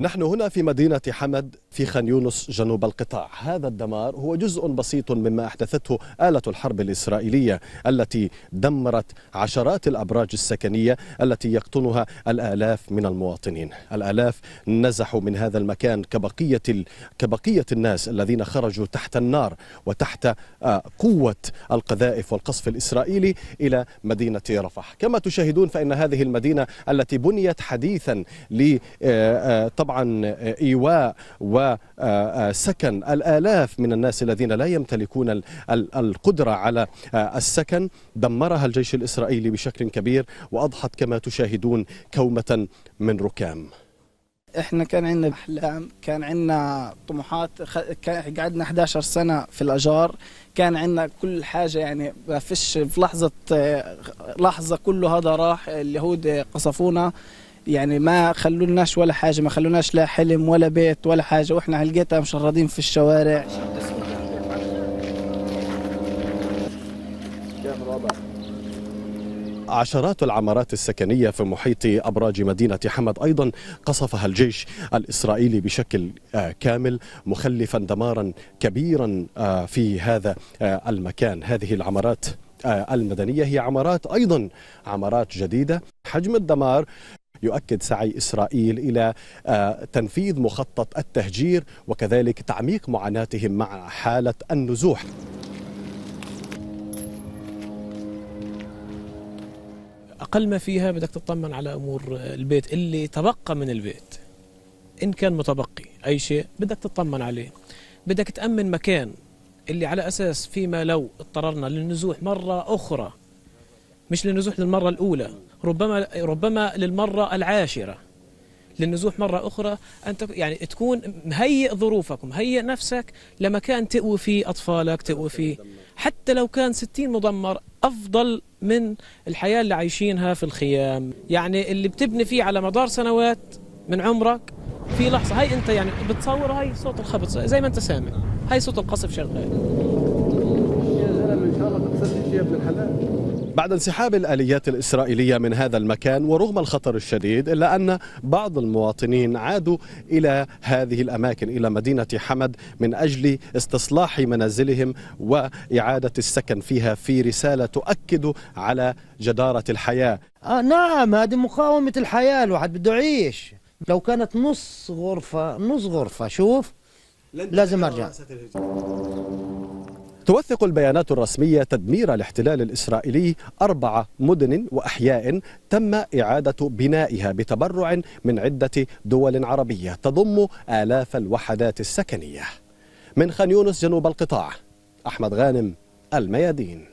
نحن هنا في مدينة حمد في خان يونس جنوب القطاع هذا الدمار هو جزء بسيط مما أحدثته آلة الحرب الإسرائيلية التي دمرت عشرات الأبراج السكنية التي يقطنها الآلاف من المواطنين الآلاف نزحوا من هذا المكان كبقية, ال... كبقية الناس الذين خرجوا تحت النار وتحت آه، قوة القذائف والقصف الإسرائيلي إلى مدينة رفح كما تشاهدون فإن هذه المدينة التي بنيت حديثا لطبعا آه، آه، طبعا إيواء وسكن الآلاف من الناس الذين لا يمتلكون القدرة على آه، السكن دمرها الجيش الإسرائيلي بشكل كبير وأضحت كما تشاهدون كومة من ركام احنا كان عندنا احلام كان عندنا طموحات قعدنا 11 سنه في الاجار كان عندنا كل حاجه يعني ما فيش في لحظه آه، لحظه كله هذا راح اليهود قصفونا يعني ما خلوناش ولا حاجه ما خلوناش لا حلم ولا بيت ولا حاجه واحنا هلقيتها مشردين في الشوارع عشرات العمارات السكنية في محيط أبراج مدينة حمد أيضا قصفها الجيش الإسرائيلي بشكل آه، كامل مخلفا دمارا كبيرا آه، في هذا آه، المكان هذه العمارات المدنية هي عمارات أيضا عمارات جديدة حجم الدمار يؤكد سعي إسرائيل إلى آه، تنفيذ مخطط التهجير وكذلك تعميق معاناتهم مع حالة النزوح أقل ما فيها بدك تطمن على أمور البيت اللي تبقى من البيت إن كان متبقي أي شيء بدك تطمن عليه بدك تأمن مكان اللي على أساس فيما لو اضطررنا للنزوح مرة أخرى مش للنزوح للمرة الأولى ربما ربما للمرة العاشرة للنزوح مرة أخرى أن يعني تكون مهيئ ظروفك ومهيئ نفسك لمكان تقوي فيه أطفالك تقوي فيه حتى لو كان 60 مدمر أفضل من الحياة اللي عايشينها في الخيام يعني اللي بتبني فيه على مدار سنوات من عمرك في لحظة هاي أنت يعني بتصور هاي صوت الخبط زي ما أنت سامع هاي صوت القصف شغال يا زلمة إن شاء الله تقصدش يا ابن الحلال بعد انسحاب الآليات الإسرائيلية من هذا المكان ورغم الخطر الشديد إلا أن بعض المواطنين عادوا إلى هذه الأماكن إلى مدينة حمد من أجل استصلاح منازلهم وإعادة السكن فيها في رسالة تؤكد على جدارة الحياة آه نعم هذه مقاومة الحياة الواحد بده يعيش لو كانت نص غرفة نص غرفة شوف لازم أرجع توثق البيانات الرسمية تدمير الاحتلال الإسرائيلي أربع مدن وأحياء تم إعادة بنائها بتبرع من عدة دول عربية تضم آلاف الوحدات السكنية من خان يونس جنوب القطاع أحمد غانم الميادين